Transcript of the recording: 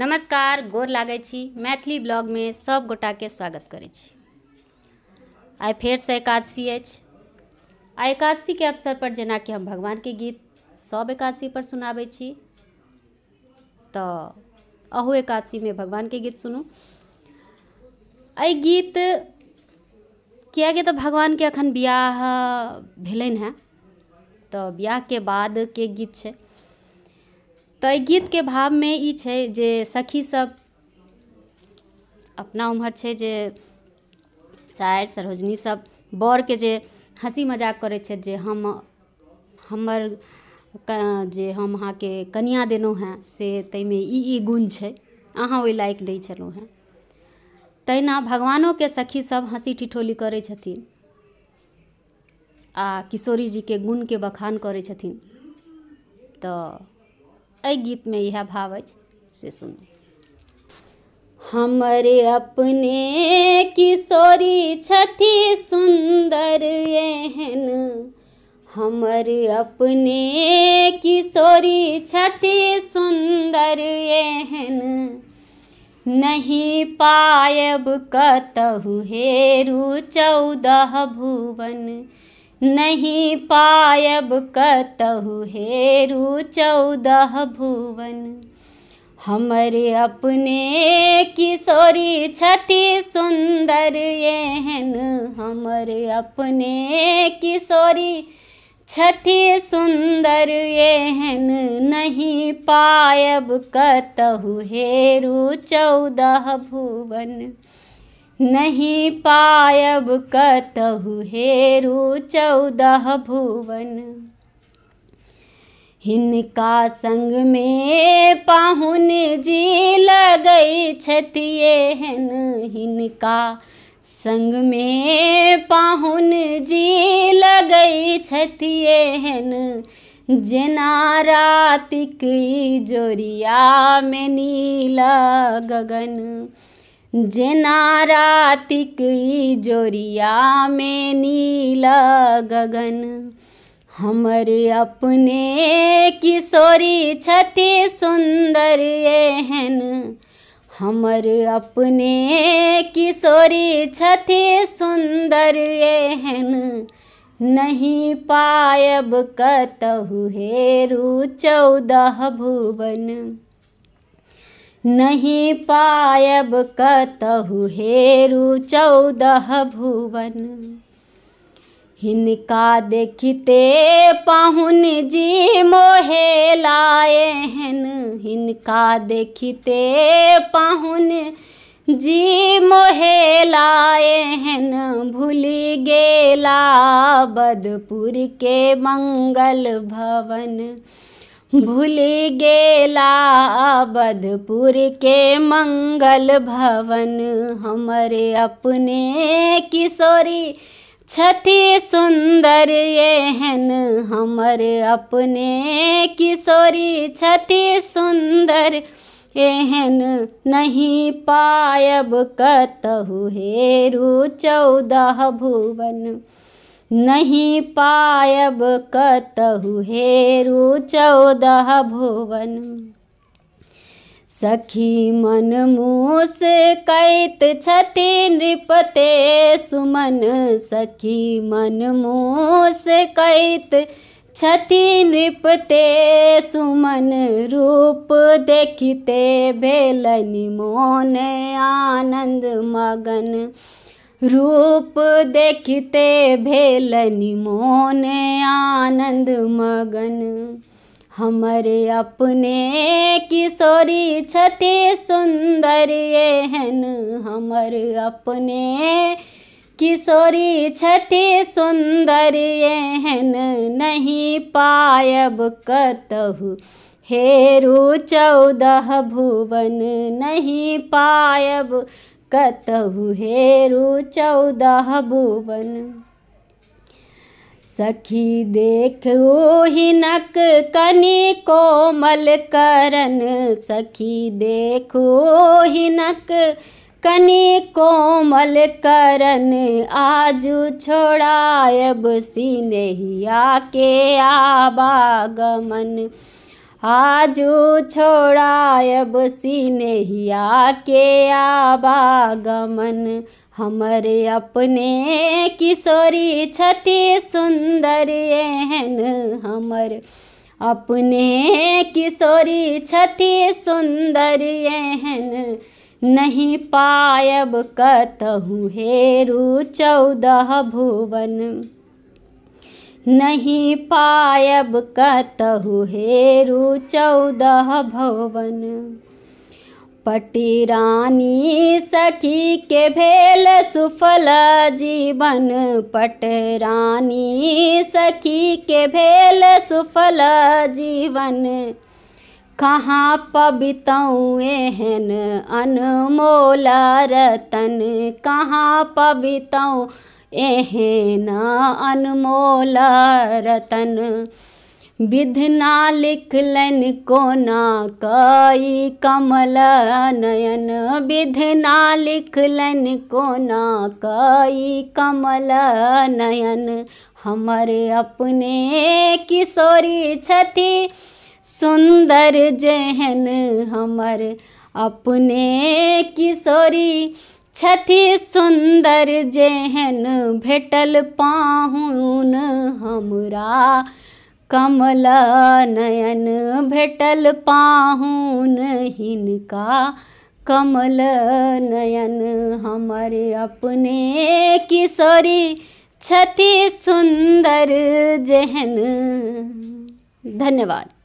नमस्कार गोर लागे छी मैथिली में सब के स्वागत करे छी फेर से एकादशी अछि अवसर पर अवसरपर कि हम भगवान के गीत सब एकादशी पर सुनाबे छी तो अहू भगवान के गीत सुनू आई गीत भगवान के अखन ब्याह भेलन है तो ब्याह के बाद के गीत है तो गीत के भाव में ई है जे सखी सब अपना उम्र छै जे शायर सरोजनी सब के जे हंसी मजाक करे छे जे हम हमर जे हम अहाँ के कनिया देलहुँ हँ से ताहिमे ई ई गुण है अहाँ ओहि लायक नहि छलहुँ हँ तहिना के सखी सब हंसी ठिठोली करे छथिन आ किशोरी जी के गुण के बखान करे छथिन तो गीत में इएह भाव अछि से सुन हमारे अपने किशोरी छति सुंदर एहन हमर अपने किशोरी छति सुंदर एहन नहीं पायब कतहु हेरु चौदह भुवन नहीं पायब कतहु हेरु चौदह भुवन हमरे अपने किशोरी छति सुंदर एहन हमरे अपने किशोरी छति सुंदर एहन नहीं पायब कतहु हेरु चौदह भुवन नहीं पायब कतहु हेरु चौदह भुवन हिनका संग में पाहुन जी लगई छथि एहन हिनका संग में पाहुन जी लगई छथि एहन जेना रातिक जोरिया में नीला गगन जेना रातिक जोरिया में नीला गगन हमर अपने किशोरी छति सुंदर एहन हमर अपने किशोरी छति सुंदर एहन नहीं पायब कतहु हेरु चौदह भुवन नहीं पायब कतहु हेरु चौदह भुवन हिनका देखते पाहुन जी मोहे लाए हैं हिनका देखते पाहुन जी मोहे लाए हैं भूल गेला बदपुर के मंगल भवन भूली गेला बदपुर के मंगल भवन हमरे अपने किशोरी छथि सुंदर एहन हमर अपने किशोरी छथि सुंदर एहन नहीं पायब कतहु हेरु चौदह भुवन नहीं पायब कतहु हेरु चौदह भुवन सखी मन मूस कैत छति नृपते सुमन सखी मन मूस कैत छति नृपते सुमन रूप देखिते भेलनि मोन आनन्द मगन रूप देखते भेलनि मोन आनंद मगन हमरे अपने किशोरी छथि सुन्दर एहन हमर अपने किशोरी छथि सुन्दर एहन नहीं पायब कतहु हेरु चौदह भुवन नहीं पायब कतहु हेरु चौदह भुवन सखी देखो हिनक कनि कोमल करन सखी देखो हिनक कनि कोमल करन आजू छोड़ायब सिनेहिया के आवागमन आजू छोड़ा अब सिनेहिया के आवागमन हमर अपने किशोरी छति सुंदर एहन हमर अपने किशोरी छति सुंदर एहन नहीं पायब कतहु हेरू चौदह भुवन नहीं पायब कतहु हेरु चौदह भवन पटी रानी सखी के भेल सुफल जीवन पट रानी सखी के भेल सुफल जीवन कहाँ पबितऊँ एहन अनमोल रतन कहाँ पबितऊँ एहना अनमोला रतन विधना लिखलन कोना कई कमल नयन विधना लिखलन कोना कई कमल नयन हमर अपने किशोरी छथि सुंदर जेहन हमर अपने किशोरी छथि सुंदर जेहन भेटल पाहुन हमरा कमल नयन भेटल पाहुन हिनका कमल नयन हमर अपने किशोरी छथि सुंदर जेहन धन्यवाद